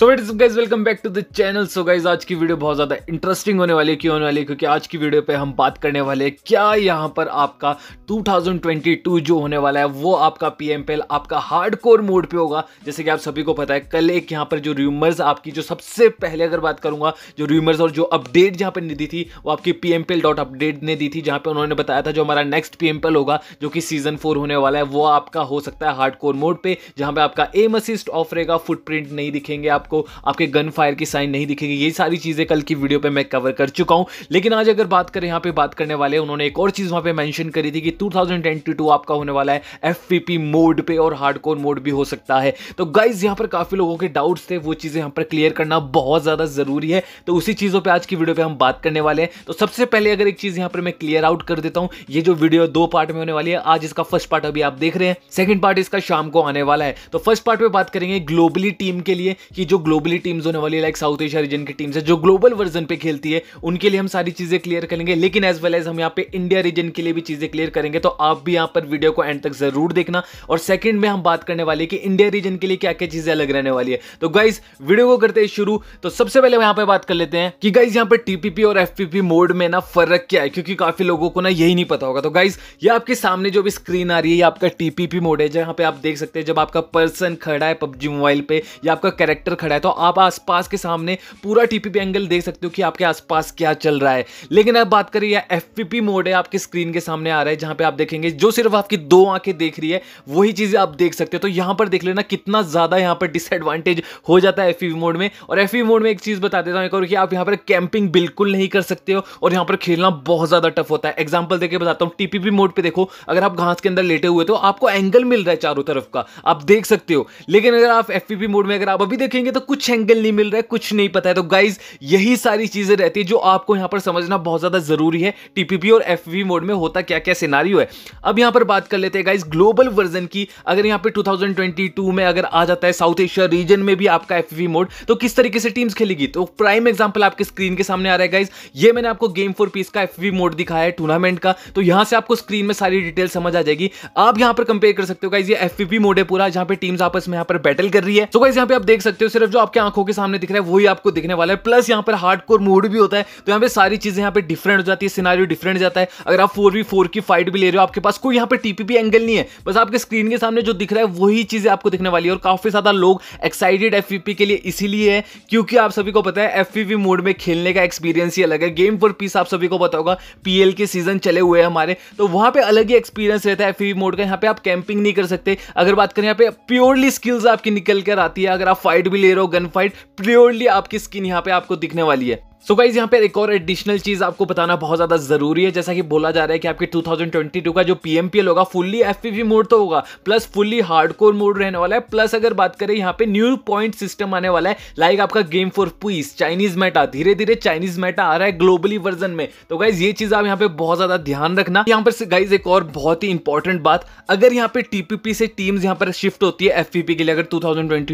so wait guys welcome back to the channel so guys आज की video बहुत ज़्यादा इंटरेस्टिंग होने वाली है क्यों होने वाली है क्योंकि आज की वीडियो पे हम बात करने वाले हैं क्या यहाँ पर आपका 2022 जो होने वाला है वो आपका पी आपका हार्ड कोर मोड पे होगा जैसे कि आप सभी को पता है कल एक यहाँ पर जो र्यूमर्स आपकी जो सबसे पहले अगर बात करूँगा जो र्यूमर्स और जो अपडेट जहाँ पर दी थी वो आपकी पी डॉट अपडेट ने दी थी जहाँ पर उन्होंने बताया था जो हमारा नेक्स्ट पी होगा जो कि सीजन फोर होने वाला है वो आपका हो सकता है हार्ड कोर मोड पर जहाँ पर आपका एम असिस्ट ऑफ रहेगा फुटप्रिंट नहीं दिखेंगे आप आपको आपके गन फायर की साइन नहीं दिखेगी ये सारी चीज़ें कल की वीडियो पे मैं कवर कर चुका हूं लेकिन आज अगर बात करें यहां पे बात करने वाले उन्होंने एक और चीज़ वहां पे मेंशन करी थी कि 2022 आपका होने वाला है एफ मोड पे और हार्डकोर मोड भी हो सकता है तो गाइज यहां पर काफ़ी लोगों के डाउट्स थे वो चीज़ें यहां पर क्लियर करना बहुत ज़्यादा ज़रूरी है तो उसी चीज़ों पर आज की वीडियो पर हम बात करने वाले हैं तो सबसे पहले अगर एक चीज़ यहां पर मैं क्लियर आउट कर देता हूं ये जो वीडियो दो पार्ट में होने वाली है आज इसका फर्स्ट पार्ट अभी आप देख रहे हैं सेकेंड पार्ट इसका शाम को आने वाला है तो फर्स्ट पार्ट में बात करेंगे ग्लोबली टीम के लिए कि जो ग्लोबली टीम्स होने वाली है लाइक साउथ एशिया रीजन की टीम्स है जो ग्लोबल वर्जन पे खेलती है उनके लिए हम सारी चीज़ें क्लियर करेंगे लेकिन एज वेल एज हम यहाँ पे इंडिया रीजन के लिए भी चीज़ें क्लियर करेंगे तो आप भी यहाँ पर वीडियो को एंड तक जरूर देखना और सेकंड में हम बात करने वाले कि इंडिया रीजन के लिए क्या क्या चीज़ें अलग रहने वाली है तो गाइज वीडियो को करते हैं शुरू तो सबसे पहले यहाँ पे बात कर लेते हैं कि गाइज यहाँ पे टीपीपी और एफ मोड में ना फर्क क्या है क्योंकि काफ़ी लोगों को ना यही नहीं पता होगा तो गाइज ये आपके सामने जो भी स्क्रीन आ रही है ये आपका टीपीपी मोड है जहाँ पे आप देख सकते हैं जब आपका पर्सन खड़ा है पबजी मोबाइल पे या आपका कैरेक्टर खड़ा है तो आप आसपास के सामने पूरा टीपीपी एंगल देख सकते हो कि आपके आसपास क्या चल रहा है लेकिन अब बात करें यह पी मोड है आपके स्क्रीन के सामने आ रहा है जहां पे आप देखेंगे जो सिर्फ आपकी दो आंखें देख रही है वही चीज़ें आप देख सकते हो तो यहां पर देख लेना कितना ज़्यादा यहां पर डिसएडवांटेज हो जाता है एफ मोड में और एफ मोड में एक चीज़ बता देता हूँ एक और कि आप यहां पर कैंपिंग बिल्कुल नहीं कर सकते हो और यहां पर खेलना बहुत ज़्यादा टफ होता है एग्जाम्पल देखिए बताता हूँ टीपीपी मोड पर देखो अगर आप घास के अंदर लेटे हुए तो आपको एंगल मिल रहा है चारों तरफ का आप देख सकते हो लेकिन अगर आप एफ मोड में अगर आप अभी देखेंगे करेंगे तो कुछ एंगल नहीं मिल रहा है कुछ नहीं पता है तो गाइज यही सारी चीज़ें रहती है जो आपको यहां पर समझना बहुत ज़्यादा ज़रूरी है टीपीपी और एफ मोड में होता क्या क्या सिनारियो है अब यहां पर बात कर लेते हैं गाइज ग्लोबल वर्जन की अगर यहां पर टू में अगर आ जाता है साउथ एशिया रीजन में भी आपका एफ मोड तो किस तरीके से टीम्स खेलेगी तो प्राइम एग्जाम्पल आपके स्क्रीन के सामने आ रहा है गाइज ये मैंने आपको गेम फोर पीस का एफ मोड दिखाया है टूर्नामेंट का तो यहां से आपको स्क्रीन में सारी डिटेल समझ आ जाएगी आप यहां पर कंपेयर कर सकते हो गाइज ये एफ मोड है पूरा जहां पर टीम्स आपस में यहां पर बैटल कर रही है तो गाइज यहां पर आप देख सकते हो सिर्फ जो आपके आंखों के सामने दिख रहा है वही आपको दिखने वाला है प्लस यहाँ पर हार्ड कोर मूड भी होता है तो यहाँ पे सारी चीजें यहाँ पे डिफरेंट हो जाती है सिनारियो डिफरेंट जाता है अगर आप फोर वी फोर की फाइट भी ले रहे हो आपके पास कोई यहाँ पे टीपीपी एंगल नहीं है बस आपके स्क्रीन के सामने जो दिख रहा है वही चीजें आपको दिखने वाली है और काफी ज्यादा लोग एक्साइटेड एफ के लिए इसीलिए है क्योंकि आप सभी को पता है एफ मोड में खेलने का एक्सपीरियंस ही अलग है गेम फॉर पीस आप सभी को पता होगा पीएल के सीजन चले हुए हैं हमारे तो वहां पे अलग ही एक्सपीरियंस रहता है एफ मोड का यहाँ पे आप कैंपिंग नहीं कर सकते अगर बात करें यहाँ पे प्योरली स्किल्स आपकी निकल कर आती है अगर आप फाइट भी ले दे गन फाइट प्योरली आपकी स्किन यहाँ पे आपको दिखने वाली है सो गाइज यहाँ पर एक और एडिशनल चीज आपको बताना बहुत ज्यादा जरूरी है जैसा कि बोला जा रहा है कि आपके 2022 का जो पीएमपीएल होगा फुल्ली एफपीवी मोड तो होगा प्लस फुल्ली हार्डकोर मोड रहने वाला है प्लस अगर बात करें यहाँ पे न्यू पॉइंट सिस्टम आने वाला है लाइक आपका game for peace Chinese meta धीरे धीरे चाइनीज मेटा आ रहा है ग्लोबली वर्जन में तो गाइज ये चीज आप यहाँ पे बहुत ज्यादा ध्यान रखना यहाँ पर गाइज एक और बहुत ही इंपॉर्टेंट बात अगर यहाँ पे टीपीपी से टीम्स यहाँ पर शिफ्ट होती है एफपीपी के लिए अगर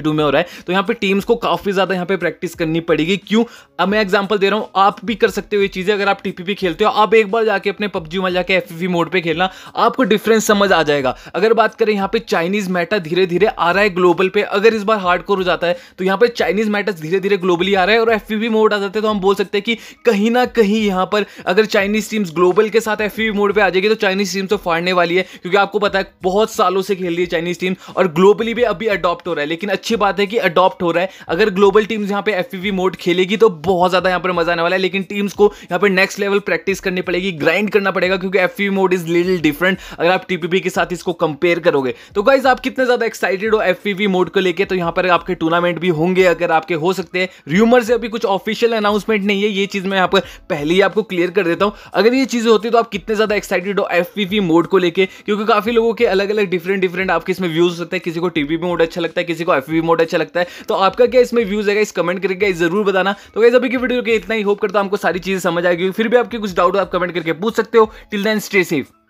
टू में हो रहा है तो यहाँ पे टीम्स को काफी ज्यादा यहाँ पे प्रैक्टिस करनी पड़ेगी क्यों अब मैं एग्जाम्पल एग्जाम्पल दे रहा हूँ आप भी कर सकते हो ये चीज़ें अगर आप टीपीपी खेलते हो आप एक बार जाके अपने पबजी में जाके एफ मोड पर खेलना आपको डिफरेंस समझ आ जाएगा अगर बात करें यहाँ पे चाइनीज मैटा धीरे धीरे आ रहा है ग्लोबल पे अगर इस बार हार्ड हो जाता है तो यहाँ पे चाइनीज मैटर्स धीरे धीरे ग्लोबली आ रहा है और एफ मोड आ जाते हैं तो हम बोल सकते हैं कि कहीं ना कहीं यहाँ पर अगर चाइनीज टीम्स ग्लोबल के साथ एफ मोड पर आ जाएगी तो चाइनीज टीम तो फाड़ने वाली है क्योंकि आपको पता है बहुत सालों से खेल रही है चाइनीज टीम और ग्लोबली भी अभी अडॉप्ट हो रहा है लेकिन अच्छी बात है कि अडॉप्ट हो रहा है अगर ग्लोबल टीम्स यहाँ पे एफ मोड खेलेगी तो बहुत ज़्यादा यहाँ पर मजा आने वाला है लेकिन टीम्स को यहाँ पर नेक्स्ट लेवल प्रैक्टिस करनी पड़ेगी ग्राइंड करना पड़ेगा क्योंकि F mode is little different अगर आप टीपीपी के साथ इसको कंपेयर करोगे तो गाइज आप कितने ज्यादा एक्साइटेड हो एफ मोड को लेकर तो यहाँ पर आपके टूर्नामेंट भी होंगे अगर आपके हो सकते हैं र्यूमर से अभी कुछ ऑफिशियल अनाउंसमेंट नहीं है ये चीज मैं यहाँ पर पहले ही आपको क्लियर कर देता हूँ अगर ये चीजें होती तो आप कितने ज्यादा एक्साइटेड हो एफ मोड को लेकर क्योंकि काफी लोगों के अलग अलग डिफरेंट डिफरेंट आपके इसमें व्यूज होते हैं किसी को टीपी मोड अच्छा लगता है किसी को एफ मोड अच्छा लगता है तो आपका क्या इसमें व्यूज है इस कमेंट करके जरूर बताना तो गाइज अभी की वीडियो के इतना ही होप करता हूँ आपको सारी चीज़ें समझ आएगी फिर भी आपके कुछ डाउट आप कमेंट करके पूछ सकते हो टिल देन स्टे सेफ